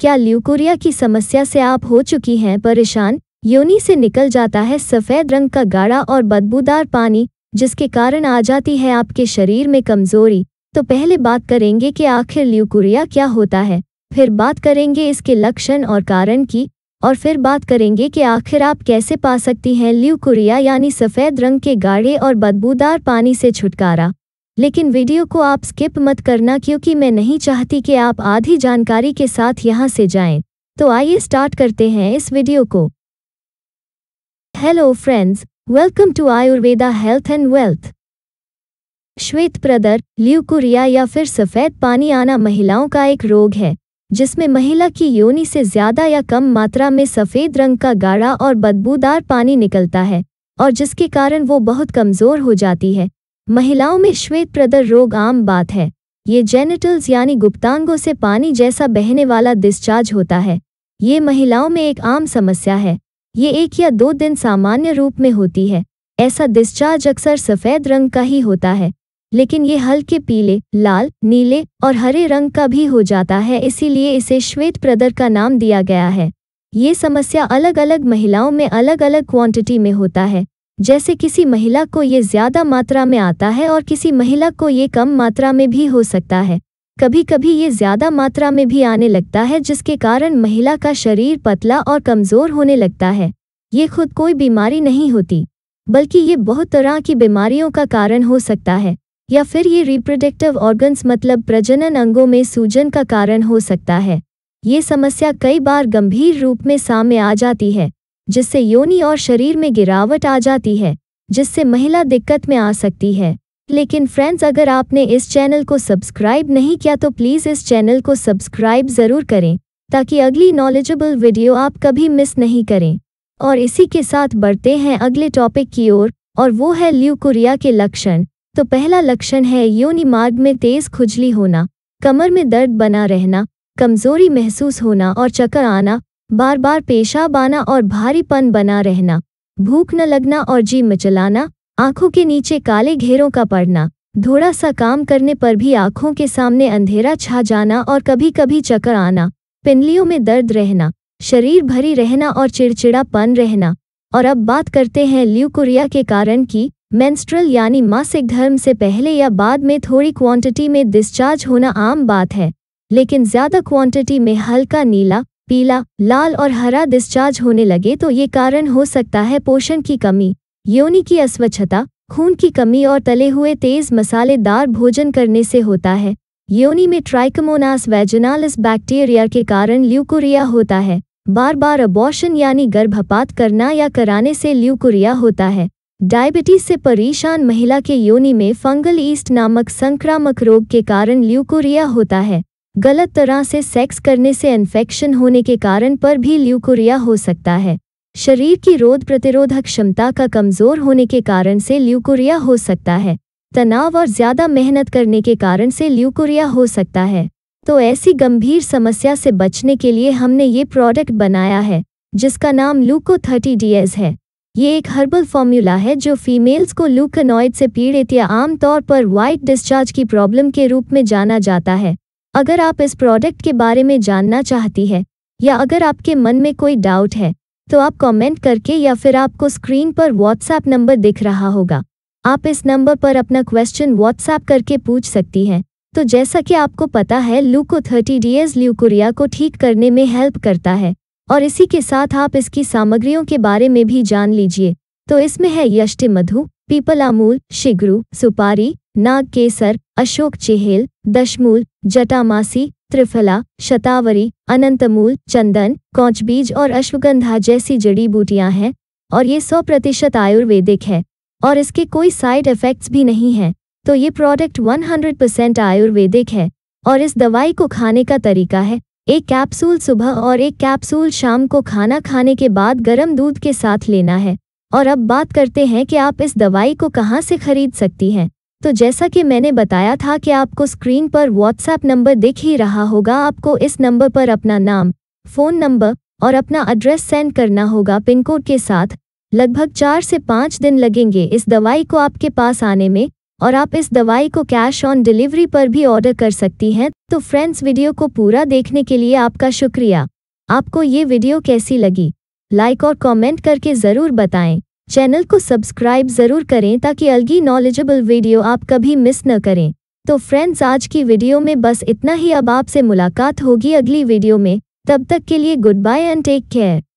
क्या ल्यूकोरिया की समस्या से आप हो चुकी हैं परेशान योनि से निकल जाता है सफ़ेद रंग का गाढ़ा और बदबूदार पानी जिसके कारण आ जाती है आपके शरीर में कमजोरी तो पहले बात करेंगे कि आखिर ल्यूकोरिया क्या होता है फिर बात करेंगे इसके लक्षण और कारण की और फिर बात करेंगे कि आखिर आप कैसे पा सकती हैं ल्यूकोरिया यानी सफ़ेद रंग के गाढ़े और बदबूदार पानी से छुटकारा लेकिन वीडियो को आप स्किप मत करना क्योंकि मैं नहीं चाहती कि आप आधी जानकारी के साथ यहाँ से जाएं। तो आइए स्टार्ट करते हैं इस वीडियो को hello friends welcome to Ayurveda health and wealth श्वेत प्रदर ल्यूकुरिया या फिर सफ़ेद पानी आना महिलाओं का एक रोग है जिसमें महिला की योनि से ज़्यादा या कम मात्रा में सफ़ेद रंग का गाढ़ा और बदबूदार पानी निकलता है और जिसके कारण वो बहुत कमज़ोर हो जाती है महिलाओं में श्वेत प्रदर रोग आम बात है ये जेनिटल्स यानी गुप्तांगों से पानी जैसा बहने वाला डिस्चार्ज होता है ये महिलाओं में एक आम समस्या है ये एक या दो दिन सामान्य रूप में होती है ऐसा डिस्चार्ज अक्सर सफ़ेद रंग का ही होता है लेकिन ये हल्के पीले लाल नीले और हरे रंग का भी हो जाता है इसीलिए इसे श्वेत प्रदर का नाम दिया गया है ये समस्या अलग अलग महिलाओं में अलग अलग क्वांटिटी में होता है जैसे किसी महिला को ये ज्यादा मात्रा में आता है और किसी महिला को ये कम मात्रा में भी हो सकता है कभी कभी ये ज्यादा मात्रा में भी आने लगता है जिसके कारण महिला का शरीर पतला और कमजोर होने लगता है ये खुद कोई बीमारी नहीं होती बल्कि ये बहुत तरह की बीमारियों का कारण हो सकता है या फिर ये रिप्रोडक्टिव ऑर्गन्स मतलब प्रजनन अंगों में सूजन का कारण हो सकता है ये समस्या कई बार गंभीर रूप में सामने आ जाती है जिससे योनि और शरीर में गिरावट आ जाती है जिससे महिला दिक्कत में आ सकती है लेकिन फ्रेंड्स अगर आपने इस चैनल को सब्सक्राइब नहीं किया तो प्लीज़ इस चैनल को सब्सक्राइब ज़रूर करें ताकि अगली नॉलेजेबल वीडियो आप कभी मिस नहीं करें और इसी के साथ बढ़ते हैं अगले टॉपिक की ओर और, और वो है ल्यूकोरिया के लक्षण तो पहला लक्षण है योनि मार्ग में तेज खुजली होना कमर में दर्द बना रहना कमजोरी महसूस होना और चक्कर आना बार बार पेशाब आना और भारीपन बना रहना भूख न लगना और जी मचलाना आंखों के नीचे काले घेरों का पड़ना थोड़ा सा काम करने पर भी आंखों के सामने अंधेरा छा जाना और कभी कभी चक्कर आना पिंडलियों में दर्द रहना शरीर भरी रहना और चिड़चिड़ापन रहना और अब बात करते हैं ल्यूकोरिया के कारण की मेंस्ट्रल यानी मासिक धर्म से पहले या बाद में थोड़ी क्वांटिटी में डिस्चार्ज होना आम बात है लेकिन ज़्यादा क्वांटिटी में हल्का नीला पीला लाल और हरा डिस्चार्ज होने लगे तो ये कारण हो सकता है पोषण की कमी योनि की अस्वच्छता खून की कमी और तले हुए तेज मसालेदार भोजन करने से होता है योनि में ट्राइकमोनास वैजनालिस बैक्टीरिया के कारण ल्यूकोरिया होता है बार बार अबॉशन यानी गर्भपात करना या कराने से ल्यूकोरिया होता है डायबिटीज से परेशान महिला के योनि में फंगल ईस्ट नामक संक्रामक रोग के कारण ल्यूकोरिया होता है गलत तरह से सेक्स करने से इन्फेक्शन होने के कारण पर भी ल्यूकोरिया हो सकता है शरीर की रोध प्रतिरोधक क्षमता का कमजोर होने के कारण से ल्यूकोरिया हो सकता है तनाव और ज्यादा मेहनत करने के कारण से ल्यूकोरिया हो सकता है तो ऐसी गंभीर समस्या से बचने के लिए हमने ये प्रोडक्ट बनाया है जिसका नाम लूको थर्टी डीएस है ये एक हर्बल फॉर्मूला है जो फीमेल्स को लूकनॉइड से पीड़ित या आमतौर पर वाइट डिस्चार्ज की प्रॉब्लम के रूप में जाना जाता है अगर आप इस प्रोडक्ट के बारे में जानना चाहती है या अगर आपके मन में कोई डाउट है तो आप कमेंट करके या फिर आपको स्क्रीन पर व्हाट्सएप नंबर दिख रहा होगा आप इस नंबर पर अपना क्वेश्चन व्हाट्सएप करके पूछ सकती हैं तो जैसा कि आपको पता है लूको थर्टी डेज ल्यूकोरिया को ठीक करने में हेल्प करता है और इसी के साथ आप इसकी सामग्रियों के बारे में भी जान लीजिए तो इसमें है यष्टि मधु पीपल अमूल शिगरू सुपारी नाग केसर अशोक चेहेल दशमूल जटामासी त्रिफला शतावरी अनंतमूल चंदन कौचबीज और अश्वगंधा जैसी जड़ी बूटियां हैं और ये सौ प्रतिशत आयुर्वेदिक है और इसके कोई साइड इफ़ेक्ट्स भी नहीं हैं तो ये प्रोडक्ट 100% आयुर्वेदिक है और इस दवाई को खाने का तरीका है एक कैप्सूल सुबह और एक कैप्सूल शाम को खाना खाने के बाद गर्म दूध के साथ लेना है और अब बात करते हैं कि आप इस दवाई को कहाँ से खरीद सकती हैं तो जैसा कि मैंने बताया था कि आपको स्क्रीन पर व्हाट्सएप नंबर दिख ही रहा होगा आपको इस नंबर पर अपना नाम फ़ोन नंबर और अपना एड्रेस सेंड करना होगा पिन कोड के साथ लगभग चार से पाँच दिन लगेंगे इस दवाई को आपके पास आने में और आप इस दवाई को कैश ऑन डिलीवरी पर भी ऑर्डर कर सकती हैं तो फ्रेंड्स वीडियो को पूरा देखने के लिए आपका शुक्रिया आपको ये वीडियो कैसी लगी लाइक और कमेंट करके ज़रूर बताएं चैनल को सब्सक्राइब ज़रूर करें ताकि अलगी नॉलेजेबल वीडियो आप कभी मिस न करें तो फ्रेंड्स आज की वीडियो में बस इतना ही अब आपसे मुलाकात होगी अगली वीडियो में तब तक के लिए goodbye and take care